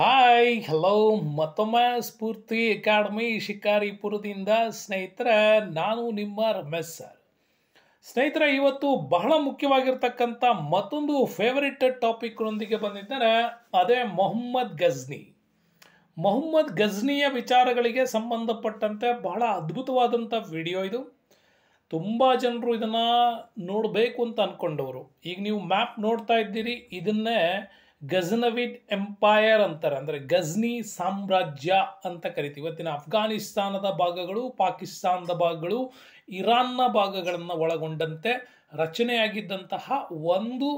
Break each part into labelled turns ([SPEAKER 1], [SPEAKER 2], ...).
[SPEAKER 1] hi hello ಮತ್ತೊಮ್ಮೆ ಸ್ಫೂರ್ತಿ academy ಶಿಕಾರಿಪುರದಿಂದ ಸ್ನೇಹಿತರ ನಾನು ನಿಮ್ಮ ರಮೇಶ್ ಸರ್ ಸ್ನೇಹಿತರ ಇವತ್ತು ಬಹಳ ಮುಖ್ಯವಾಗಿರ್ತಕ್ಕಂಥ ಮತ್ತೊಂದು ಫೇವರಿಟ್ ಟಾಪಿಕ್ನೊಂದಿಗೆ ಬಂದಿದ್ದಾರೆ ಅದೇ ಮೊಹಮ್ಮದ್ ಗಜ್ನಿ ಮೊಹಮ್ಮದ್ ಗಜ್ನಿಯ ವಿಚಾರಗಳಿಗೆ ಸಂಬಂಧಪಟ್ಟಂತೆ ಬಹಳ ಅದ್ಭುತವಾದಂಥ ವಿಡಿಯೋ ಇದು ತುಂಬ ಜನರು ಇದನ್ನು ನೋಡಬೇಕು ಅಂತ ಅಂದ್ಕೊಂಡವರು ಈಗ ನೀವು ಮ್ಯಾಪ್ ನೋಡ್ತಾ ಇದ್ದೀರಿ ಇದನ್ನೇ ಗಜ್ನವಿಡ್ ಎಂಪೈರ್ ಅಂತಾರೆ ಅಂದರೆ ಗಜ್ನಿ ಸಾಮ್ರಾಜ್ಯ ಅಂತ ಕರಿತೀವಿ ಇವತ್ತಿನ ಅಫ್ಘಾನಿಸ್ತಾನದ ಭಾಗಗಳು ಪಾಕಿಸ್ತಾನದ ಭಾಗಗಳು ಇರಾನ್ನ ಭಾಗಗಳನ್ನು ಒಳಗೊಂಡಂತೆ ರಚನೆಯಾಗಿದ್ದಂತಹ ಒಂದು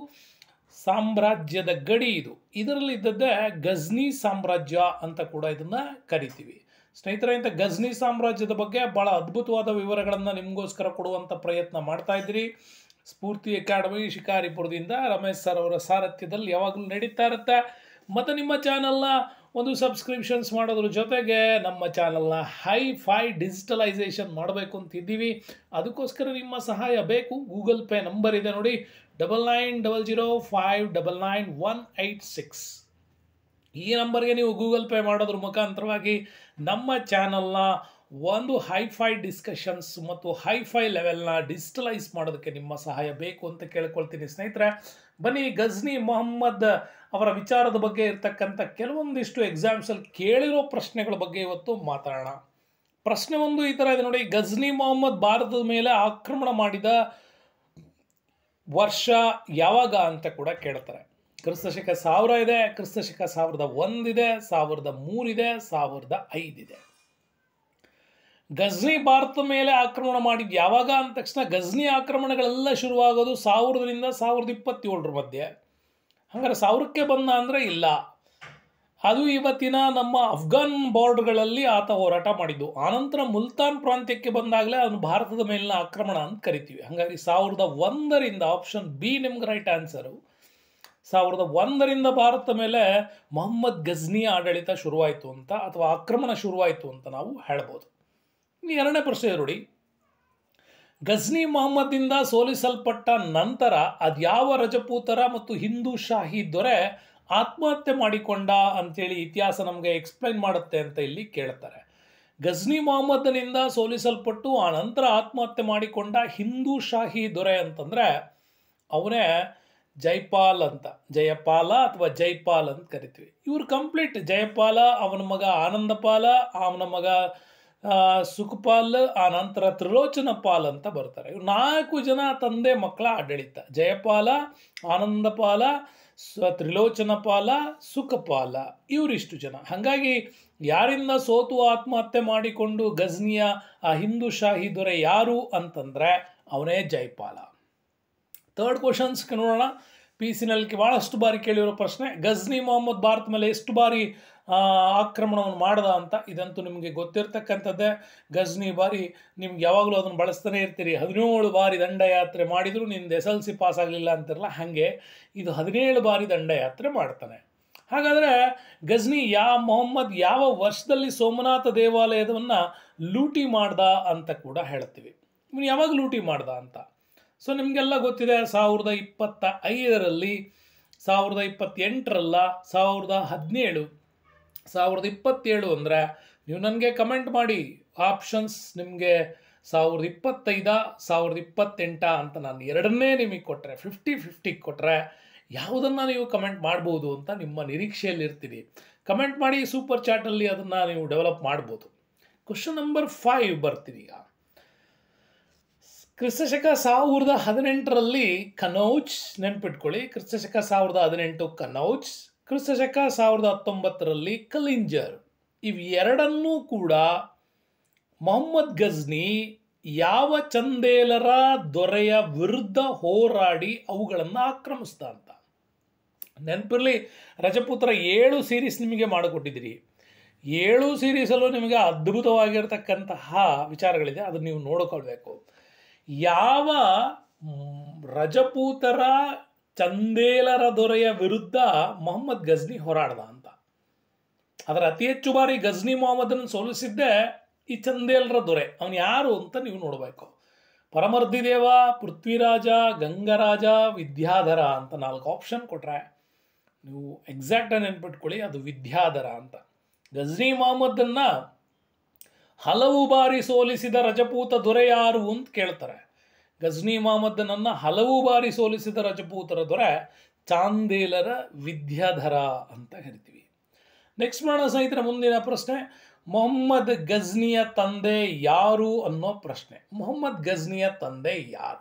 [SPEAKER 1] ಸಾಮ್ರಾಜ್ಯದ ಗಡಿ ಇದು ಇದರಲ್ಲಿದ್ದದ್ದೇ ಗಜ್ನಿ ಸಾಮ್ರಾಜ್ಯ ಅಂತ ಕೂಡ ಇದನ್ನು ಕರಿತೀವಿ ಸ್ನೇಹಿತರೆ ಇಂಥ ಗಜ್ನಿ ಸಾಮ್ರಾಜ್ಯದ ಬಗ್ಗೆ ಭಾಳ ಅದ್ಭುತವಾದ ವಿವರಗಳನ್ನು ನಿಮಗೋಸ್ಕರ ಕೊಡುವಂಥ ಪ್ರಯತ್ನ ಮಾಡ್ತಾ ಇದ್ದೀರಿ ಸ್ಫೂರ್ತಿ ಅಕಾಡೆಮಿ ಶಿಕಾರಿಪುರದಿಂದ ರಮೇಶ್ ಸರ್ ಅವರ ಸಾರಥ್ಯದಲ್ಲಿ ಯಾವಾಗಲೂ ನಡೀತಾ ಇರುತ್ತೆ ಮತ್ತು ನಿಮ್ಮ ಚಾನಲ್ನ ಒಂದು ಸಬ್ಸ್ಕ್ರಿಪ್ಷನ್ಸ್ ಮಾಡೋದ್ರ ಜೊತೆಗೆ ನಮ್ಮ ಚಾನಲ್ನ ಹೈ ಫೈ ಡಿಜಿಟಲೈಸೇಷನ್ ಮಾಡಬೇಕು ಅಂತಿದ್ದೀವಿ ಅದಕ್ಕೋಸ್ಕರ ನಿಮ್ಮ ಸಹಾಯ ಬೇಕು ಗೂಗಲ್ ಪೇ ನಂಬರ್ ಇದೆ ನೋಡಿ double nine double zero five double nine one eight six ಈ ನಂಬರ್ಗೆ ನೀವು ಗೂಗಲ್ ಪೇ ಮಾಡೋದ್ರ ಮುಖಾಂತರವಾಗಿ ನಮ್ಮ ಚಾನಲ್ನ ಒಂದು ಹೈಫೈ ಡಿಸ್ಕಷನ್ಸ್ ಮತ್ತು ಹೈಫೈ ಲೆವೆಲ್ನ ಡಿಜಿಟಲೈಸ್ ಮಾಡೋದಕ್ಕೆ ನಿಮ್ಮ ಸಹಾಯ ಬೇಕು ಅಂತ ಕೇಳ್ಕೊಳ್ತೀನಿ ಸ್ನೇಹಿತರೆ ಬನ್ನಿ ಗಜ್ನಿ ಮೊಹಮ್ಮದ್ ಅವರ ವಿಚಾರದ ಬಗ್ಗೆ ಇರತಕ್ಕಂಥ ಕೆಲವೊಂದಿಷ್ಟು ಎಕ್ಸಾಮ್ಸಲ್ಲಿ ಕೇಳಿರೋ ಪ್ರಶ್ನೆಗಳ ಬಗ್ಗೆ ಇವತ್ತು ಮಾತಾಡೋಣ ಪ್ರಶ್ನೆ ಒಂದು ಈ ಥರ ಇದೆ ನೋಡಿ ಗಜ್ನಿ ಮೊಹಮ್ಮದ್ ಭಾರತದ ಮೇಲೆ ಆಕ್ರಮಣ ಮಾಡಿದ ವರ್ಷ ಯಾವಾಗ ಅಂತ ಕೂಡ ಕೇಳ್ತಾರೆ ಕ್ರಿಸ್ತಶಕ ಸಾವಿರ ಇದೆ ಕ್ರಿಸ್ತಶಕ ಸಾವಿರದ ಒಂದಿದೆ ಸಾವಿರದ ಮೂರಿದೆ ಸಾವಿರದ ಐದಿದೆ ಗಜ್ನಿ ಭಾರತದ ಮೇಲೆ ಆಕ್ರಮಣ ಮಾಡಿದ್ದು ಯಾವಾಗ ಅಂದ ತಕ್ಷಣ ಗಜ್ನಿ ಆಕ್ರಮಣಗಳೆಲ್ಲ ಶುರುವಾಗೋದು ಸಾವಿರದಿಂದ ಸಾವಿರದ ಇಪ್ಪತ್ತೇಳರ ಮಧ್ಯೆ ಹಂಗಾರೆ ಸಾವಿರಕ್ಕೆ ಬಂದ ಅಂದರೆ ಇಲ್ಲ ಅದು ಇವತ್ತಿನ ನಮ್ಮ ಅಫ್ಘಾನ್ ಬಾರ್ಡ್ಗಳಲ್ಲಿ ಆತ ಹೋರಾಟ ಮಾಡಿದ್ದು ಆನಂತರ ಮುಲ್ತಾನ್ ಪ್ರಾಂತ್ಯಕ್ಕೆ ಬಂದಾಗಲೇ ಅದನ್ನು ಭಾರತದ ಮೇಲಿನ ಆಕ್ರಮಣ ಅಂತ ಕರಿತೀವಿ ಹಾಗಾಗಿ ಸಾವಿರದ ಒಂದರಿಂದ ಆಪ್ಷನ್ ಬಿ ನಿಮ್ಗೆ ರೈಟ್ ಆನ್ಸರು ಸಾವಿರದ ಒಂದರಿಂದ ಭಾರತ ಮೇಲೆ ಮೊಹಮ್ಮದ್ ಗಜ್ನಿಯ ಆಡಳಿತ ಶುರುವಾಯಿತು ಅಂತ ಅಥವಾ ಆಕ್ರಮಣ ಶುರುವಾಯಿತು ಅಂತ ನಾವು ಹೇಳ್ಬೋದು ಇನ್ನು ಎರಡನೇ ಪ್ರಶ್ನೆ ನೋಡಿ ಗಜ್ನಿ ಮೊಹಮ್ಮದ್ದಿಂದ ಸೋಲಿಸಲ್ಪಟ್ಟ ನಂತರ ಅದ್ಯಾವ ರಜಪೂತರ ಮತ್ತು ಹಿಂದೂ ಶಾಹಿ ದೊರೆ ಆತ್ಮಹತ್ಯೆ ಮಾಡಿಕೊಂಡ ಅಂತೇಳಿ ಇತಿಹಾಸ ನಮಗೆ ಎಕ್ಸ್ಪ್ಲೈನ್ ಮಾಡುತ್ತೆ ಅಂತ ಇಲ್ಲಿ ಕೇಳ್ತಾರೆ ಗಜ್ನಿ ಮೊಹಮ್ಮದ್ನಿಂದ ಸೋಲಿಸಲ್ಪಟ್ಟು ಆ ನಂತರ ಆತ್ಮಹತ್ಯೆ ಮಾಡಿಕೊಂಡ ಹಿಂದೂ ಶಾಹಿ ದೊರೆ ಅಂತಂದರೆ ಅವನೇ ಜೈಪಾಲ್ ಅಂತ ಜಯಪಾಲ ಅಥವಾ ಜೈಪಾಲ್ ಅಂತ ಕರಿತೀವಿ ಇವರು ಕಂಪ್ಲೀಟ್ ಜಯಪಾಲ ಅವನ ಮಗ ಆನಂದಪಾಲ ಅವನ ಮಗ ಸುಖಪಾಲ್ ಆ ನಂತರ ತ್ರಿಲೋಚನ ಪಾಲ್ ಅಂತ ಬರ್ತಾರೆ ಇವ್ರು ನಾಲ್ಕು ಜನ ತಂದೆ ಮಕ್ಕಳ ಆಡಳಿತ ಜಯಪಾಲ ಆನಂದಪಾಲ ಸ ತ್ರಿಲೋಚನ ಪಾಲ ಸುಖಪಾಲ ಇವರಿಷ್ಟು ಜನ ಹಾಗಾಗಿ ಯಾರಿಂದ ಸೋತು ಆತ್ಮಹತ್ಯೆ ಮಾಡಿಕೊಂಡು ಗಜ್ನಿಯ ಆ ಹಿಂದೂ ಶಾಹಿ ದೊರೆ ಯಾರು ಅಂತಂದರೆ ಅವನೇ ಜಯಪಾಲ ತರ್ಡ್ ಕ್ವಶನ್ಸ್ಗೆ ನೋಡೋಣ ಪಿ ಸಿನಲ್ಲಿ ಭಾಳಷ್ಟು ಬಾರಿ ಕೇಳಿರೋ ಪ್ರಶ್ನೆ ಗಜ್ನಿ ಮೊಹಮ್ಮದ್ ಭಾರತ್ ಮೇಲೆ ಎಷ್ಟು ಬಾರಿ ಆಕ್ರಮಣವನ್ನು ಮಾಡ್ದ ಅಂತ ಇದಂತೂ ನಿಮಗೆ ಗೊತ್ತಿರ್ತಕ್ಕಂಥದ್ದೇ ಗಜ್ನಿ ಬಾರಿ ನಿಮ್ಗೆ ಯಾವಾಗಲೂ ಅದನ್ನು ಬಳಸ್ತಾನೆ ಇರ್ತೀರಿ ಹದಿನೇಳು ಬಾರಿ ದಂಡಯಾತ್ರೆ ಮಾಡಿದರೂ ನಿಂದು ಎಸ್ ಎಲ್ ಸಿ ಪಾಸ್ ಆಗಲಿಲ್ಲ ಅಂತಿರಲ್ಲ ಹಾಗೆ ಇದು ಹದಿನೇಳು ಬಾರಿ ದಂಡಯಾತ್ರೆ ಮಾಡ್ತಾನೆ ಹಾಗಾದರೆ ಗಜ್ನಿ ಯಾ ಮೊಹಮ್ಮದ್ ಯಾವ ವರ್ಷದಲ್ಲಿ ಸೋಮನಾಥ ದೇವಾಲಯವನ್ನು ಲೂಟಿ ಮಾಡ್ದ ಅಂತ ಕೂಡ ಹೇಳ್ತೀವಿ ಇವನು ಯಾವಾಗ ಲೂಟಿ ಮಾಡ್ದ ಅಂತ ಸೊ ನಿಮಗೆಲ್ಲ ಗೊತ್ತಿದೆ ಸಾವಿರದ ಇಪ್ಪತ್ತ ಐದರಲ್ಲಿ ಸಾವಿರದ ಇಪ್ಪತ್ತೆಂಟರಲ್ಲ ಸಾವಿರದ ಹದಿನೇಳು ಸಾವಿರದ ಇಪ್ಪತ್ತೇಳು ಅಂದರೆ ನೀವು ನನಗೆ ಕಮೆಂಟ್ ಮಾಡಿ ಆಪ್ಷನ್ಸ್ ನಿಮಗೆ ಸಾವಿರದ ಇಪ್ಪತ್ತೈದ ಸಾವಿರದ ಇಪ್ಪತ್ತೆಂಟ ಅಂತ ನಾನು ಎರಡನ್ನೇ ನಿಮಗೆ ಕೊಟ್ಟರೆ ಫಿಫ್ಟಿ ಫಿಫ್ಟಿ ಕೊಟ್ಟರೆ ಯಾವುದನ್ನು ನೀವು ಕಮೆಂಟ್ ಮಾಡ್ಬೋದು ಅಂತ ನಿಮ್ಮ ನಿರೀಕ್ಷೆಯಲ್ಲಿ ಕಮೆಂಟ್ ಮಾಡಿ ಸೂಪರ್ ಚಾಟಲ್ಲಿ ಅದನ್ನು ನೀವು ಡೆವಲಪ್ ಮಾಡ್ಬೋದು ಕ್ವಶನ್ ನಂಬರ್ ಫೈವ್ ಬರ್ತೀನಿ ಈಗ ಕ್ರಿಸ್ತಶಕ ಸಾವಿರದ ಹದಿನೆಂಟರಲ್ಲಿ ಕನೌಜ್ ನೆನ್ಪಿಟ್ಕೊಳ್ಳಿ ಕ್ರಿಸ್ತಶಕ ಸಾವಿರದ ಹದಿನೆಂಟು ಕನೌಜ್ ಕ್ರಿಸ್ತಶಕ ಸಾವಿರದ ಹತ್ತೊಂಬತ್ತರಲ್ಲಿ ಕಲಿಂಜರ್ ಇವೆರಡನ್ನೂ ಕೂಡ ಮೊಹಮ್ಮದ್ ಗಜ್ನಿ ಯಾವ ಚಂದೇಲರ ದೊರೆಯ ವಿರುದ್ಧ ಹೋರಾಡಿ ಅವುಗಳನ್ನು ಆಕ್ರಮಿಸ್ತಾ ಅಂತ ನೆನಪಿರಲಿ ರಜಪುತ್ರ ಏಳು ಸೀರೀಸ್ ನಿಮಗೆ ಮಾಡಿಕೊಟ್ಟಿದ್ದೀರಿ ಏಳು ಸೀರೀಸಲ್ಲೂ ನಿಮಗೆ ಅದ್ಭುತವಾಗಿರ್ತಕ್ಕಂತಹ ವಿಚಾರಗಳಿದೆ ಅದನ್ನು ನೀವು ನೋಡ್ಕೊಳ್ಬೇಕು ಯಾವ ರಜಪೂತರ ಚಂದೇಲರ ದೊರೆಯ ವಿರುದ್ಧ ಮೊಹಮ್ಮದ್ ಗಜ್ನಿ ಹೋರಾಡ್ದ ಅಂತ ಅದರ ಅತಿ ಹೆಚ್ಚು ಬಾರಿ ಗಜ್ನಿ ಮೊಹಮ್ಮದನ್ನು ಸೋಲಿಸಿದ್ದೇ ಈ ಚಂದೇಲರ ದೊರೆ ಅವನು ಯಾರು ಅಂತ ನೀವು ನೋಡಬೇಕು ಪರಮರ್ದಿದೇವ ಪೃಥ್ವಿರಾಜ ಗಂಗರಾಜ ವಿದ್ಯಾಧರ ಅಂತ ನಾಲ್ಕು ಆಪ್ಷನ್ ಕೊಟ್ಟರೆ ನೀವು ಆಗಿ ನೆನ್ಪಿಟ್ಕೊಳ್ಳಿ ಅದು ವಿದ್ಯಾಧರ ಅಂತ ಗಜ್ನಿ ಮೊಹಮ್ಮದನ್ನು ಹಲವು ಬಾರಿ ಸೋಲಿಸಿದ ರಜಪೂತ ದೊರೆ ಯಾರು ಅಂತ ಕೇಳ್ತಾರೆ ಗಜ್ನಿ ಮೊಹಮ್ಮದ್ನನ್ನ ಹಲವು ಬಾರಿ ಸೋಲಿಸಿದ ರಜಪೂತರ ದೊರೆ ಚಾಂದೇಲರ ವಿದ್ಯಾಧರ ಅಂತ ಹೇಳ್ತೀವಿ ನೆಕ್ಸ್ಟ್ ಮಾಡೋಣ ಸ್ನೇಹಿತರ ಮುಂದಿನ ಪ್ರಶ್ನೆ ಮೊಹಮ್ಮದ್ ಗಜ್ನಿಯ ತಂದೆ ಯಾರು ಅನ್ನೋ ಪ್ರಶ್ನೆ ಮೊಹಮ್ಮದ್ ಗಜ್ನಿಯ ತಂದೆ ಯಾರು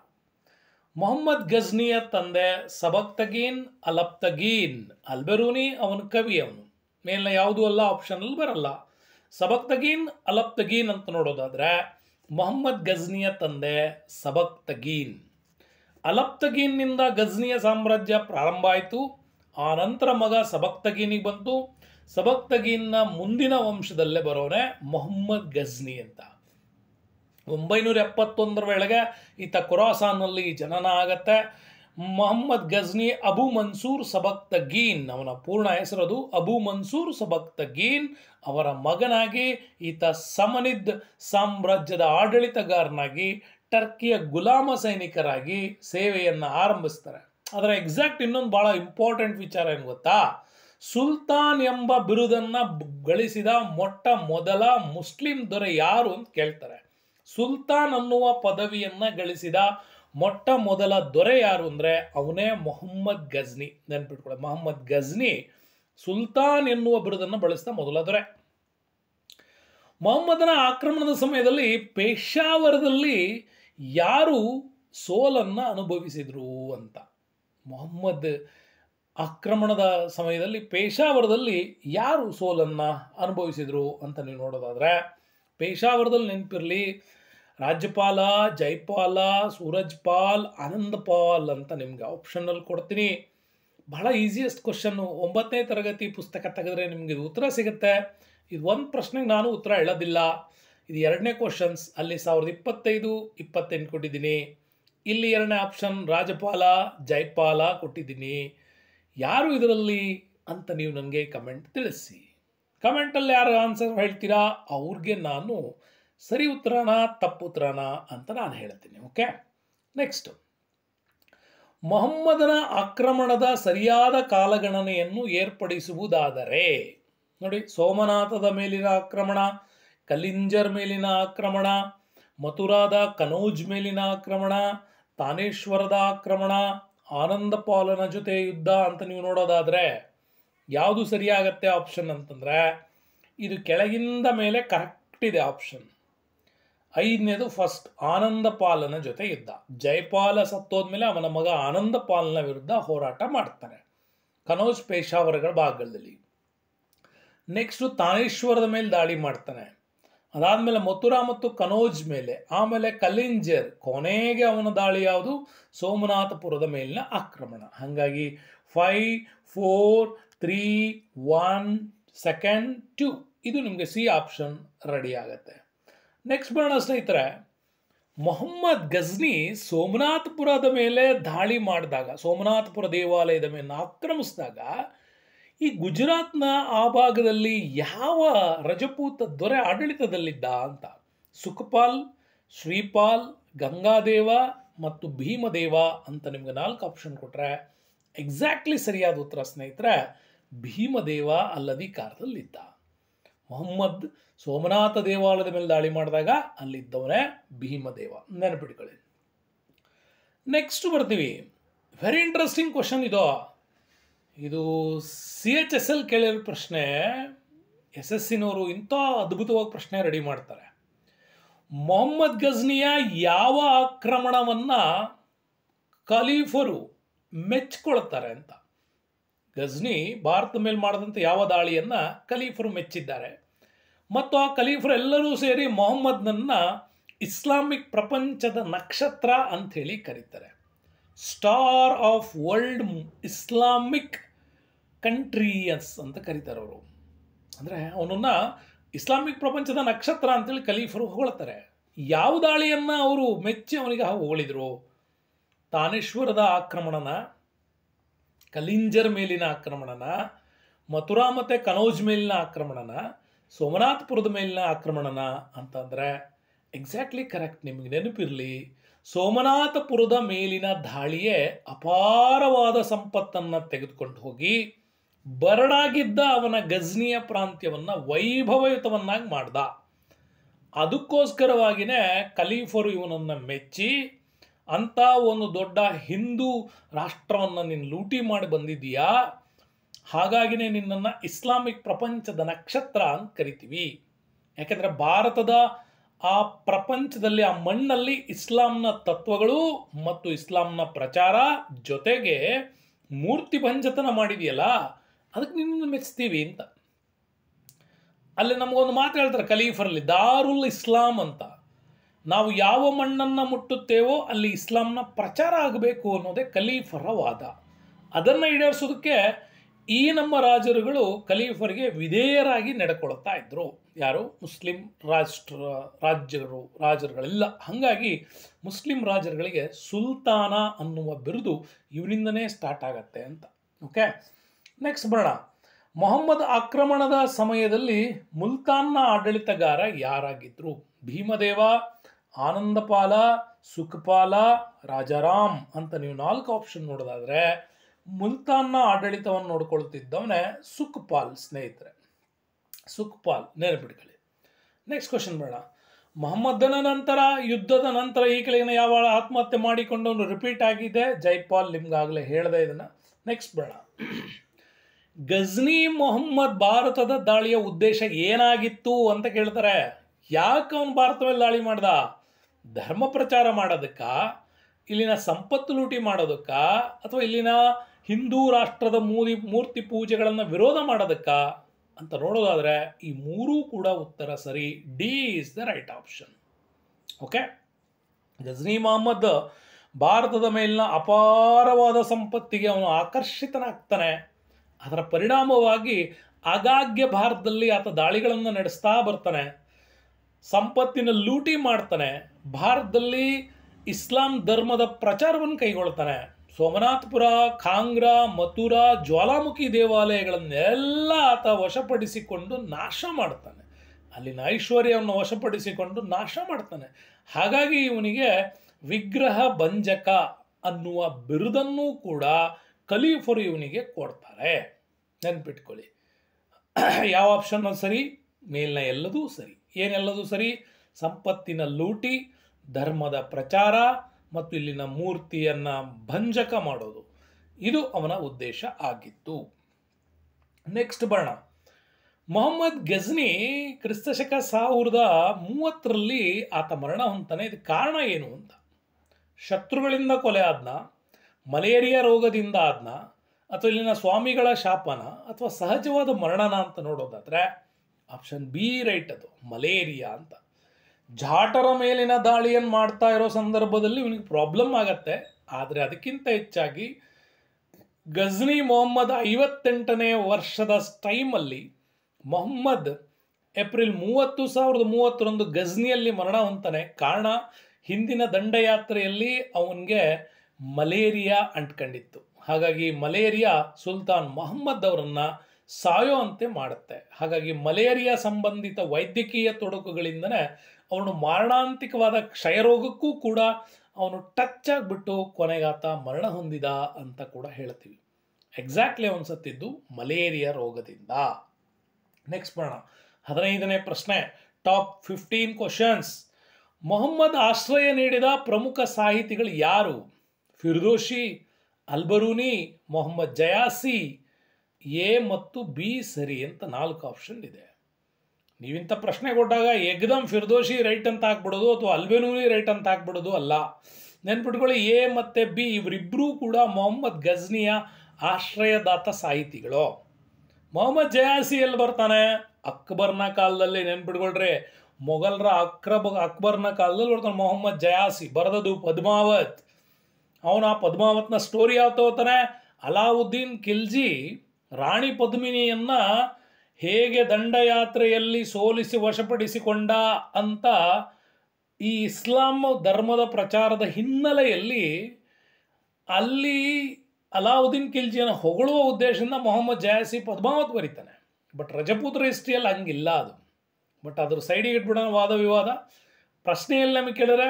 [SPEAKER 1] ಮೊಹಮ್ಮದ್ ಗಜ್ನಿಯ ತಂದೆ ಸಬಕ್ತಗೀನ್ ಅಲಪ್ತಗೀನ್ ಅಲ್ಬೆರೂನಿ ಅವನ ಕವಿ ಅವನು ಮೇಲಿನ ಯಾವುದೂ ಅಲ್ಲ ಆಪ್ಷನಲ್ಲಿ ಬರಲ್ಲ ಸಬಕ್ತಗೀನ್ ಅಲಪ್ತಗೀನ್ ಅಂತ ನೋಡೋದಾದ್ರೆ ಮೊಹಮ್ಮದ್ ಗಜ್ನಿಯ ತಂದೆ ಸಬಕ್ ತಗೀನ್ ಅಲಪ್ತಗೀನ್ನಿಂದ ಗಜ್ನಿಯ ಸಾಮ್ರಾಜ್ಯ ಪ್ರಾರಂಭ ಆಯಿತು ಆ ನಂತರ ಮಗ ಸಬಕ್ತಗೀನಿಗೆ ಬಂತು ಸಬಕ್ತಗೀನ್ನ ಮುಂದಿನ ವಂಶದಲ್ಲೇ ಬರೋನೆ ಮೊಹಮ್ಮದ್ ಗಜ್ನಿ ಅಂತ ಒಂಬೈನೂರ ಎಪ್ಪತ್ತೊಂದರ ವೇಳೆಗೆ ಈತ ಕುರಾಸಾನ್ನಲ್ಲಿ ಜನನ ಆಗತ್ತೆ ಮೊಹಮ್ಮದ್ ಗಜ್ನಿ ಅಬು ಮನ್ಸೂರ್ ಸಬಕ್ ತಗ್ಗೀನ್ ಅವನ ಪೂರ್ಣ ಹೆಸರದು ಅಬು ಮನ್ಸೂರ್ ಸಬಕ್ತಗೀನ್ ಅವರ ಮಗನಾಗಿ ಈತ ಸಮನಿದ್ ಸಾಮ್ರಾಜ್ಯದ ಆಡಳಿತಗಾರನಾಗಿ ಟರ್ಕಿಯ ಗುಲಾಮ ಸೈನಿಕರಾಗಿ ಸೇವೆಯನ್ನು ಆರಂಭಿಸ್ತಾರೆ ಅದರ ಎಕ್ಸಾಕ್ಟ್ ಇನ್ನೊಂದು ಭಾಳ ಇಂಪಾರ್ಟೆಂಟ್ ವಿಚಾರ ಏನು ಗೊತ್ತಾ ಸುಲ್ತಾನ್ ಎಂಬ ಬಿರುದನ್ನು ಗಳಿಸಿದ ಮೊಟ್ಟ ಮೊದಲ ಮುಸ್ಲಿಂ ದೊರೆ ಯಾರು ಅಂತ ಕೇಳ್ತಾರೆ ಸುಲ್ತಾನ್ ಅನ್ನುವ ಪದವಿಯನ್ನು ಗಳಿಸಿದ ಮೊಟ್ಟ ಮೊದಲ ದೊರೆ ಯಾರು ಅಂದರೆ ಅವನೇ ಮೊಹಮ್ಮದ್ ಗಜ್ನಿ ನೆನ್ಪಿಟ್ಕೊಳ್ಳಿ ಮೊಹಮ್ಮದ್ ಗಜ್ನಿ ಸುಲ್ತಾನ್ ಎನ್ನುವ ಬಿರುದನ್ನು ಬಳಸಿದ ಮೊದಲ ದೊರೆ ಮೊಹಮ್ಮದನ ಆಕ್ರಮಣದ ಸಮಯದಲ್ಲಿ ಪೇಶಾವರದಲ್ಲಿ ಯಾರು ಸೋಲನ್ನು ಅನುಭವಿಸಿದ್ರು ಅಂತ ಮೊಹಮ್ಮದ್ ಆಕ್ರಮಣದ ಸಮಯದಲ್ಲಿ ಪೇಶಾವರದಲ್ಲಿ ಯಾರು ಸೋಲನ್ನು ಅನುಭವಿಸಿದ್ರು ಅಂತ ನೀವು ನೋಡೋದಾದ್ರೆ ಪೇಶಾವರದಲ್ಲಿ ನೆನಪಿರ್ಲಿ ರಾಜ್ಯಪಾಲ ಜೈಪಾಲ ಸೂರಜ್ ಪಾಲ್ ಆನಂದ್ ಪಾಲ್ ಅಂತ ನಿಮಗೆ ಆಪ್ಷನಲ್ಲಿ ಕೊಡ್ತೀನಿ ಬಹಳ ಈಸಿಯೆಸ್ಟ್ ಕ್ವಶನ್ನು ಒಂಬತ್ತನೇ ತರಗತಿ ಪುಸ್ತಕ ತೆಗೆದ್ರೆ ನಿಮಗೆ ಇದು ಉತ್ತರ ಸಿಗುತ್ತೆ ಇದು ಒಂದು ಪ್ರಶ್ನೆಗೆ ನಾನು ಉತ್ತರ ಹೇಳೋದಿಲ್ಲ ಇದು ಎರಡನೇ ಕ್ವಶನ್ಸ್ ಅಲ್ಲಿ ಸಾವಿರದ ಇಪ್ಪತ್ತೈದು ಇಪ್ಪತ್ತೆಂಟು ಕೊಟ್ಟಿದ್ದೀನಿ ಇಲ್ಲಿ ಎರಡನೇ ಆಪ್ಷನ್ ರಾಜಪಾಲ ಜೈಪಾಲ ಕೊಟ್ಟಿದ್ದೀನಿ ಯಾರು ಇದರಲ್ಲಿ ಅಂತ ನೀವು ನನಗೆ ಕಮೆಂಟ್ ತಿಳಿಸಿ ಕಮೆಂಟಲ್ಲಿ ಯಾರು ಆನ್ಸರ್ ಹೇಳ್ತೀರಾ ಅವ್ರಿಗೆ ನಾನು ಸರಿ ಉತ್ತರನಾ ತಪ್ಪು ಉತ್ತರನ ಅಂತ ನಾನು ಹೇಳ್ತೀನಿ ಓಕೆ ನೆಕ್ಸ್ಟ್ ಮೊಹಮ್ಮದನ ಆಕ್ರಮಣದ ಸರಿಯಾದ ಕಾಲಗಣನೆಯನ್ನು ಏರ್ಪಡಿಸುವುದಾದರೆ ನೋಡಿ ಸೋಮನಾಥದ ಮೇಲಿನ ಆಕ್ರಮಣ ಕಲಿಂಜರ್ ಮೇಲಿನ ಆಕ್ರಮಣ ಮಥುರಾದ ಕನೋಜ್ ಮೇಲಿನ ಆಕ್ರಮಣ ತಾನೇಶ್ವರದ ಆಕ್ರಮಣ ಆನಂದ ಪಾಲನ ಜೊತೆ ಯುದ್ಧ ಅಂತ ನೀವು ನೋಡೋದಾದರೆ ಯಾವುದು ಸರಿಯಾಗತ್ತೆ ಆಪ್ಷನ್ ಅಂತಂದರೆ ಇದು ಕೆಳಗಿಂದ ಮೇಲೆ ಕರೆಕ್ಟ್ ಇದೆ ಆಪ್ಷನ್ ಐದನೇದು ಫಸ್ಟ್ ಆನಂದ ಪಾಲನ ಜೊತೆ ಇದ್ದ ಜೈಪಾಲ ಸತ್ತೋದ್ಮೇಲೆ ಅವನ ಮಗ ಆನಂದ ಪಾಲನ ವಿರುದ್ಧ ಹೋರಾಟ ಮಾಡ್ತಾನೆ ಕನೋಜ್ ಪೇಶಾವರಗಳ ಭಾಗದಲ್ಲಿ ನೆಕ್ಸ್ಟು ತಾನೇಶ್ವರದ ಮೇಲೆ ದಾಳಿ ಮಾಡ್ತಾನೆ ಅದಾದಮೇಲೆ ಮಥುರಾ ಮತ್ತು ಕನೋಜ್ ಮೇಲೆ ಆಮೇಲೆ ಕಲಿಂಜರ್ ಕೊನೆಗೆ ಅವನ ದಾಳಿ ಯಾವುದು ಸೋಮನಾಥಪುರದ ಮೇಲಿನ ಆಕ್ರಮಣ ಹಾಗಾಗಿ five four three one second two ಇದು ನಿಮಗೆ ಸಿ ಆಪ್ಷನ್ ರೆಡಿ ಆಗುತ್ತೆ ನೆಕ್ಸ್ಟ್ ಬರೋಣ ಸ್ನೇಹಿತರೆ ಮೊಹಮ್ಮದ್ ಗಜ್ನಿ ಸೋಮನಾಥಪುರದ ಮೇಲೆ ದಾಳಿ ಮಾಡಿದಾಗ ಸೋಮನಾಥಪುರ ದೇವಾಲಯದ ಮೇಲೆ ಆಕ್ರಮಿಸಿದಾಗ ಈ ಗುಜರಾತ್ನ ಆ ಭಾಗದಲ್ಲಿ ಯಾವ ರಜಪೂತ ದೊರೆ ಆಡಳಿತದಲ್ಲಿದ್ದ ಅಂತ ಸುಖಪಾಲ್ ಶ್ರೀಪಾಲ್ ಗಂಗಾದೇವ ಮತ್ತು ಭೀಮದೇವ ಅಂತ ನಿಮ್ಗೆ ನಾಲ್ಕು ಆಪ್ಷನ್ ಕೊಟ್ಟರೆ ಎಕ್ಸಾಕ್ಟ್ಲಿ ಸರಿಯಾದ ಉತ್ತರ ಸ್ನೇಹಿತರೆ ಭೀಮದೇವ ಅಲ್ಲಧಿಕಾರದಲ್ಲಿದ್ದ ಮೊಹಮ್ಮದ್ ಸೋಮನಾಥ ದೇವಾಲಯದ ಮೇಲೆ ದಾಳಿ ಮಾಡಿದಾಗ ಅಲ್ಲಿದ್ದವನೇ ಭೀಮದೇವ ನೆನಪಿಟ್ಕೊಳ್ಳಿ ನೆಕ್ಸ್ಟ್ ಬರ್ತೀವಿ ವೆರಿ ಇಂಟ್ರೆಸ್ಟಿಂಗ್ ಕ್ವಶನ್ ಇದು ಇದು ಸಿ ಎಚ್ ಎಸ್ ಎಲ್ ಕೇಳಿರೋ ಪ್ರಶ್ನೆ ಎಸ್ ಎಸ್ ಸಿನವರು ಇಂಥ ಅದ್ಭುತವಾಗಿ ಪ್ರಶ್ನೆ ರೆಡಿ ಮಾಡ್ತಾರೆ ಮೊಹಮ್ಮದ್ ಗಜ್ನಿಯ ಯಾವ ಆಕ್ರಮಣವನ್ನು ಖಲೀಫರು ಮೆಚ್ಚಿಕೊಳ್ತಾರೆ ಅಂತ ಗಜ್ನಿ ಭಾರತದ ಮೇಲೆ ಮಾಡಿದಂಥ ಯಾವ ದಾಳಿಯನ್ನು ಖಲೀಫರು ಮೆಚ್ಚಿದ್ದಾರೆ ಮತ್ತು ಆ ಖಲೀಫರೆಲ್ಲರೂ ಸೇರಿ ಮೊಹಮ್ಮದ್ನನ್ನು ಇಸ್ಲಾಮಿಕ್ ಪ್ರಪಂಚದ ನಕ್ಷತ್ರ ಅಂಥೇಳಿ ಕರೀತಾರೆ star of world Islamic countries ಅಂತ ಕರೀತಾರೆ ಅವರು ಅಂದರೆ ಅವನನ್ನು ಇಸ್ಲಾಮಿಕ್ ಪ್ರಪಂಚದ ನಕ್ಷತ್ರ ಅಂತೇಳಿ ಖಲೀಫರು ಹೊಗಳ್ತಾರೆ ಯಾವ ದಾಳಿಯನ್ನು ಅವರು ಮೆಚ್ಚಿ ಅವನಿಗೆ ಹೊಗಳಿದ್ರು ತಾನೇಶ್ವರದ ಆಕ್ರಮಣನ ಕಲಿಂಜರ್ ಮೇಲಿನ ಆಕ್ರಮಣನ ಮಥುರಾ ಮತ್ತು ಕನೌಜ್ ಮೇಲಿನ ಆಕ್ರಮಣನ ಸೋಮನಾಥಪುರದ ಮೇಲಿನ ಆಕ್ರಮಣನ ಅಂತಂದರೆ ಎಕ್ಸಾಕ್ಟ್ಲಿ ಕರೆಕ್ಟ್ ನಿಮಗೆ ನೆನಪಿರಲಿ ಸೋಮನಾಥಪುರದ ಮೇಲಿನ ದಾಳಿಯೇ ಅಪಾರವಾದ ಸಂಪತ್ತನ್ನು ತೆಗೆದುಕೊಂಡು ಹೋಗಿ ಬರಡಾಗಿದ್ದ ಅವನ ಗಜ್ನಿಯ ಪ್ರಾಂತ್ಯವನ್ನು ವೈಭವಯುತವನ್ನಾಗಿ ಮಾಡ್ದ ಅದಕ್ಕೋಸ್ಕರವಾಗಿಯೇ ಖಲೀಫರು ಇವನನ್ನು ಮೆಚ್ಚಿ ಅಂಥ ಒಂದು ದೊಡ್ಡ ಹಿಂದೂ ರಾಷ್ಟ್ರವನ್ನು ನೀನು ಲೂಟಿ ಮಾಡಿ ಬಂದಿದ್ದೀಯಾ ಹಾಗಾಗಿನೇ ನಿನ್ನನ್ನು ಇಸ್ಲಾಮಿಕ್ ಪ್ರಪಂಚದ ನಕ್ಷತ್ರ ಅಂತ ಕರಿತೀವಿ ಯಾಕೆಂದರೆ ಭಾರತದ ಆ ಪ್ರಪಂಚದಲ್ಲಿ ಆ ಮಣ್ಣಲ್ಲಿ ಇಸ್ಲಾಂನ ತತ್ವಗಳು ಮತ್ತು ಇಸ್ಲಾಂನ ಪ್ರಚಾರ ಜೊತೆಗೆ ಮೂರ್ತಿ ಭಂಜತನ ಮಾಡಿದೆಯಲ್ಲ ಅದಕ್ಕೆ ನಿನ್ನ ಮೆಚ್ತೀವಿ ಅಂತ ಅಲ್ಲಿ ನಮಗೊಂದು ಮಾತು ಹೇಳ್ತಾರೆ ಖಲೀಫರಲ್ಲಿ ದಾರುಲ್ ಇಸ್ಲಾಂ ಅಂತ ನಾವು ಯಾವ ಮಣ್ಣನ್ನು ಮುಟ್ಟುತ್ತೇವೋ ಅಲ್ಲಿ ಇಸ್ಲಾಂನ ಪ್ರಚಾರ ಆಗಬೇಕು ಅನ್ನೋದೇ ಖಲೀಫರ ವಾದ ಅದನ್ನು ಈಡೇರಿಸೋದಕ್ಕೆ ಈ ನಮ್ಮ ರಾಜರುಗಳು ಖಲೀಫರಿಗೆ ವಿಧೇಯರಾಗಿ ನಡ್ಕೊಳ್ತಾ ಇದ್ದರು ಯಾರು ಮುಸ್ಲಿಂ ರಾಷ್ಟ್ರ ರಾಜ್ಯರು ರಾಜರುಗಳೆಲ್ಲ ಹಾಗಾಗಿ ಮುಸ್ಲಿಂ ರಾಜರುಗಳಿಗೆ ಸುಲ್ತಾನ ಅನ್ನುವ ಬಿರುದು ಇವನಿಂದನೇ ಸ್ಟಾರ್ಟ್ ಆಗತ್ತೆ ಅಂತ ಓಕೆ ನೆಕ್ಸ್ಟ್ ಬರೋಣ ಮೊಹಮ್ಮದ್ ಆಕ್ರಮಣದ ಸಮಯದಲ್ಲಿ ಮುಲ್ತಾನ್ನ ಆಡಳಿತಗಾರ ಯಾರಾಗಿದ್ರು ಭೀಮದೇವ ಆನಂದಪಾಲ ಸುಖಪಾಲ ರಾಜಾರಾಮ್ ಅಂತ ನೀವು ನಾಲ್ಕು ಆಪ್ಷನ್ ನೋಡೋದಾದ್ರೆ ಮುಲ್ತಾನ್ನ ಆಡಳಿತವನ್ನು ನೋಡ್ಕೊಳ್ತಿದ್ದವನೇ ಸುಖ್ಪಾಲ್ ಸ್ನೇಹಿತರೆ ಸುಖ್ಪಾಲ್ ನೆನಪಿಟ್ಕೊಳ್ಳಿ ನೆಕ್ಸ್ಟ್ ಕ್ವಶನ್ ಬೇಡ ಮೊಹಮ್ಮದನ ನಂತರ ಯುದ್ಧದ ನಂತರ ಈ ಕೆಳಗಿನ ಯಾವ ಆತ್ಮಹತ್ಯೆ ಮಾಡಿಕೊಂಡವನು ರಿಪೀಟ್ ಆಗಿದೆ ಜೈಪಾಲ್ ನಿಮ್ಗಾಗಲೇ ಹೇಳಿದೆ ಇದನ್ನು ನೆಕ್ಸ್ಟ್ ಬೇಡ ಗಜ್ನಿ ಮೊಹಮ್ಮದ್ ಭಾರತದ ದಾಳಿಯ ಉದ್ದೇಶ ಏನಾಗಿತ್ತು ಅಂತ ಕೇಳ್ತಾರೆ ಯಾಕೆ ಅವನು ಭಾರತ ಮೇಲೆ ದಾಳಿ ಮಾಡ್ದ ಧರ್ಮ ಪ್ರಚಾರ ಮಾಡೋದಕ್ಕ ಇಲ್ಲಿನ ಸಂಪತ್ತು ಲೂಟಿ ಮಾಡೋದಕ್ಕ ಅಥವಾ ಇಲ್ಲಿನ ಹಿಂದೂ ರಾಷ್ಟ್ರದ ಮೂರಿ ಮೂರ್ತಿ ಪೂಜೆಗಳನ್ನು ವಿರೋಧ ಮಾಡೋದಕ್ಕ ಅಂತ ನೋಡೋದಾದರೆ ಈ ಮೂರೂ ಕೂಡ ಉತ್ತರ ಸರಿ D is the right option okay Ghazni Mohammed ಭಾರತದ ಮೇಲಿನ ಅಪಾರವಾದ ಸಂಪತ್ತಿಗೆ ಅವನು ಆಕರ್ಷಿತನಾಗ್ತಾನೆ ಅದರ ಪರಿಣಾಮವಾಗಿ ಆಗಾಗ್ಗೆ ಭಾರತದಲ್ಲಿ ಆತ ದಾಳಿಗಳನ್ನು ನಡೆಸ್ತಾ ಬರ್ತಾನೆ ಸಂಪತ್ತಿನ ಲೂಟಿ ಮಾಡ್ತಾನೆ ಭಾರತದಲ್ಲಿ ಇಸ್ಲಾಂ ಧರ್ಮದ ಪ್ರಚಾರವನ್ನು ಕೈಗೊಳ್ತಾನೆ ಸೋಮನಾಥಪುರ ಕಾಂಗ್ರಾ ಮಥುರಾ ಜ್ವಾಲಾಮುಖಿ ದೇವಾಲಯಗಳನ್ನೆಲ್ಲ ಆತ ವಶಪಡಿಸಿಕೊಂಡು ನಾಶ ಮಾಡ್ತಾನೆ ಅಲ್ಲಿನ ಐಶ್ವರ್ಯವನ್ನು ವಶಪಡಿಸಿಕೊಂಡು ನಾಶ ಮಾಡ್ತಾನೆ ಹಾಗಾಗಿ ಇವನಿಗೆ ವಿಗ್ರಹ ಭಂಜಕ ಅನ್ನುವ ಬಿರುದನ್ನು ಕೂಡ ಕಲೀಫರು ಇವನಿಗೆ ಕೊಡ್ತಾರೆ ನೆನ್ಪಿಟ್ಕೊಳ್ಳಿ ಯಾವ ಆಪ್ಷನ್ ಸರಿ ಮೇಲಿನ ಎಲ್ಲದೂ ಸರಿ ಏನೆಲ್ಲದೂ ಸರಿ ಸಂಪತ್ತಿನ ಲೂಟಿ ಧರ್ಮದ ಪ್ರಚಾರ ಮತ್ತು ಇಲ್ಲಿನ ಮೂರ್ತಿಯನ್ನು ಭಂಜಕ ಮಾಡೋದು ಇದು ಅವನ ಉದ್ದೇಶ ಆಗಿತ್ತು ನೆಕ್ಸ್ಟ್ ಬರ್ಣ ಮೊಹಮ್ಮದ್ ಗಜ್ನಿ ಕ್ರಿಸ್ತಶಕ ಸಾವಿರದ ಮೂವತ್ತರಲ್ಲಿ ಆತ ಮರಣ ಹೊಂತಾನೆ ಇದು ಕಾರಣ ಏನು ಅಂತ ಶತ್ರುಗಳಿಂದ ಕೊಲೆ ಆದ್ನ ಮಲೇರಿಯಾ ರೋಗದಿಂದ ಆದ್ನ ಅಥವಾ ಇಲ್ಲಿನ ಸ್ವಾಮಿಗಳ ಶಾಪನ ಅಥವಾ ಸಹಜವಾದ ಮರಣನ ಅಂತ ನೋಡೋದಾದ್ರೆ ಆಪ್ಷನ್ ಬಿ ರೈಟ್ ಅದು ಮಲೇರಿಯಾ ಅಂತ ಜಾಟರ ಮೇಲಿನ ದಾಳಿಯನ್ನು ಮಾಡ್ತಾ ಇರೋ ಸಂದರ್ಭದಲ್ಲಿ ಇವನಿಗೆ ಪ್ರಾಬ್ಲಮ್ ಆಗತ್ತೆ ಆದರೆ ಅದಕ್ಕಿಂತ ಹೆಚ್ಚಾಗಿ ಗಜ್ನಿ ಮೊಹಮ್ಮದ್ ಐವತ್ತೆಂಟನೇ ವರ್ಷದ ಟೈಮಲ್ಲಿ ಮೊಹಮ್ಮದ್ ಏಪ್ರಿಲ್ ಮೂವತ್ತು ಸಾವಿರದ ಮೂವತ್ತರಂದು ಗಜ್ನಿಯಲ್ಲಿ ಮರಣ ಹೊಂತಾನೆ ಕಾರಣ ಹಿಂದಿನ ದಂಡಯಾತ್ರೆಯಲ್ಲಿ ಅವನಿಗೆ ಮಲೇರಿಯಾ ಅಂಟ್ಕೊಂಡಿತ್ತು ಹಾಗಾಗಿ ಮಲೇರಿಯಾ ಸುಲ್ತಾನ್ ಮೊಹಮ್ಮದ್ ಅವರನ್ನು ಸಾಯೋ ಅಂತೆ ಮಾಡುತ್ತೆ ಹಾಗಾಗಿ ಮಲೇರಿಯಾ ಸಂಬಂಧಿತ ವೈದ್ಯಕೀಯ ತೊಡಕುಗಳಿಂದನೇ ಅವನು ಮಾರಣಾಂತಿಕವಾದ ಕ್ಷಯರೋಗಕ್ಕೂ ಕೂಡ ಅವನು ಟಚ್ ಆಗಿಬಿಟ್ಟು ಕೊನೆಗಾತ ಮರಣ ಹೊಂದಿದ ಅಂತ ಕೂಡ ಹೇಳ್ತೀವಿ ಎಕ್ಸಾಕ್ಟ್ಲಿ ಅವನು ಸತ್ತಿದ್ದು ಮಲೇರಿಯಾ ರೋಗದಿಂದ ನೆಕ್ಸ್ಟ್ ಬರೋಣ ಹದಿನೈದನೇ ಪ್ರಶ್ನೆ ಟಾಪ್ ಫಿಫ್ಟೀನ್ ಕ್ವಶನ್ಸ್ ಮೊಹಮ್ಮದ್ ಆಶ್ರಯ ನೀಡಿದ ಪ್ರಮುಖ ಸಾಹಿತಿಗಳು ಯಾರು Firdausi Alberuni Mohammed Jayasi A ಮತ್ತು ಬಿ ಸರಿ ಅಂತ ನಾಲ್ಕು ಆಪ್ಷನ್ ಇದೆ ನೀವಿಂಥ ಪ್ರಶ್ನೆ ಕೊಟ್ಟಾಗ ಎಗ್ದಮ್ ಫಿರ್ದೋಶಿ ರೈಟ್ ಅಂತ ಹಾಕ್ಬಿಡೋದು ಅಥವಾ ಅಲ್ಬೆನೂರಿ ರೈಟ್ ಅಂತ ಹಾಕ್ಬಿಡೋದು ಅಲ್ಲ ನೆನ್ಪಿಟ್ಕೊಳ್ಳಿ ಎ ಮತ್ತು ಬಿ ಇವರಿಬ್ಬರೂ ಕೂಡ ಮೊಹಮ್ಮದ್ ಗಜ್ನಿಯ ಆಶ್ರಯದಾತ ಸಾಹಿತಿಗಳು ಮೊಹಮ್ಮದ್ ಜಯಾಸಿ ಎಲ್ಲಿ ಬರ್ತಾನೆ ಅಕ್ಬರ್ನ ಕಾಲದಲ್ಲಿ ನೆನ್ಪಿಟ್ಕೊಳ್ರಿ ಮೊಘಲರ ಅಕ್ರಬ ಅಕ್ಬರ್ನ ಕಾಲದಲ್ಲಿ ಬರ್ತಾನೆ ಮೊಹಮ್ಮದ್ ಜಯಾಸಿ ಬರೆದದು ಪದ್ಮಾವತ್ ಅವನು ಆ ಪದ್ಮಾವತ್ನ ಸ್ಟೋರಿ ಯಾವ ತಗೋತಾನೆ ಅಲಾವುದ್ದೀನ್ ಖಿಲ್ಜಿ ರಾಣಿ ಪದ್ಮಿನಿಯನ್ನು ಹೇಗೆ ದಂಡಯಾತ್ರೆಯಲ್ಲಿ ಸೋಲಿಸಿ ವಶಪಡಿಸಿಕೊಂಡ ಅಂತ ಈ ಇಸ್ಲಾಂ ಧರ್ಮದ ಪ್ರಚಾರದ ಹಿನ್ನೆಲೆಯಲ್ಲಿ ಅಲ್ಲಿ ಅಲಾವುದ್ದೀನ್ ಖಿಲ್ಜಿಯನ್ನು ಹೊಗಳುವ ಉದ್ದೇಶದಿಂದ ಮೊಹಮ್ಮದ್ ಜಯಾಸಿ ಪದ್ಮಾವತ್ ಬರೀತಾನೆ ಬಟ್ ರಜಪೂತ್ರ ಹಿಸ್ಟ್ರಿಯಲ್ಲಿ ಹಂಗಿಲ್ಲ ಅದು ಬಟ್ ಅದ್ರ ಸೈಡಿಗೆ ಇಟ್ಬಿಡೋಣ ವಾದ ವಿವಾದ ಪ್ರಶ್ನೆಯಲ್ಲಿ ನಮಗೆ ಕೇಳಿದ್ರೆ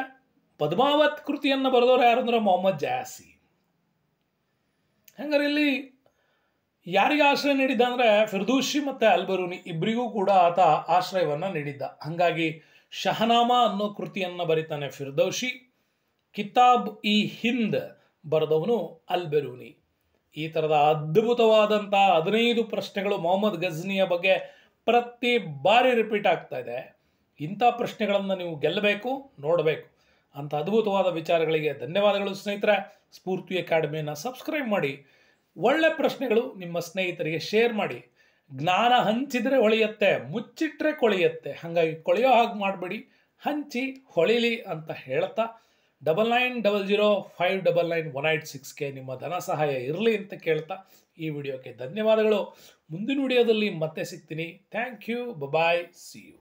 [SPEAKER 1] ಪದ್ಮಾವತ್ ಕೃತಿಯನ್ನು ಬರೆದವರು ಯಾರು ಅಂದ್ರೆ ಮೊಹಮ್ಮದ್ ಜಯಾಸಿ ಹಂಗಾರೆ ಇಲ್ಲಿ ಯಾರಿಗೆ ಆಶ್ರಯ ನೀಡಿದ್ದ ಅಂದರೆ ಫಿರ್ದೂಶಿ ಮತ್ತು ಅಲ್ಬರೂನಿ ಇಬ್ಬರಿಗೂ ಕೂಡ ಆತ ಆಶ್ರಯವನ್ನು ನೀಡಿದ್ದ ಹಾಗಾಗಿ ಶಹನಾಮ ಅನ್ನೋ ಕೃತಿಯನ್ನು ಬರೀತಾನೆ ಫಿರ್ದೌಷಿ ಕಿತಾಬ್ ಇ ಹಿಂದ್ ಬರೆದವನು ಅಲ್ಬೆರೂನಿ ಈ ಥರದ ಅದ್ಭುತವಾದಂಥ ಹದಿನೈದು ಪ್ರಶ್ನೆಗಳು ಮೊಹಮ್ಮದ್ ಗಜ್ನಿಯ ಬಗ್ಗೆ ಪ್ರತಿ ಬಾರಿ ರಿಪೀಟ್ ಆಗ್ತಾ ಇದೆ ಇಂಥ ಪ್ರಶ್ನೆಗಳನ್ನು ನೀವು ಗೆಲ್ಲಬೇಕು ನೋಡಬೇಕು ಅಂಥ ಅದ್ಭುತವಾದ ವಿಚಾರಗಳಿಗೆ ಧನ್ಯವಾದಗಳು ಸ್ನೇಹಿತರೆ ಸ್ಫೂರ್ತಿ ಅಕಾಡೆಮಿಯನ್ನು ಸಬ್ಸ್ಕ್ರೈಬ್ ಮಾಡಿ ಒಳ್ಳೆ ಪ್ರಶ್ನೆಗಳು ನಿಮ್ಮ ಸ್ನೇಹಿತರಿಗೆ ಶೇರ್ ಮಾಡಿ ಜ್ಞಾನ ಹಂಚಿದರೆ ಹೊಳೆಯುತ್ತೆ ಮುಚ್ಚಿಟ್ರೆ ಕೊಳೆಯುತ್ತೆ ಹಾಗಾಗಿ ಕೊಳೆಯೋ ಹಾಗೆ ಮಾಡಬೇಡಿ ಹಂಚಿ ಹೊಳಿಲಿ ಅಂತ ಹೇಳ್ತಾ double nine double zero five double nine one eight ಸಿಕ್ಸ್ಗೆ ನಿಮ್ಮ ಧನ ಸಹಾಯ ಇರಲಿ ಅಂತ ಕೇಳ್ತಾ ಈ ವಿಡಿಯೋಕ್ಕೆ ಧನ್ಯವಾದಗಳು ಮುಂದಿನ ವಿಡಿಯೋದಲ್ಲಿ ಮತ್ತೆ ಸಿಗ್ತೀನಿ thank you bye see you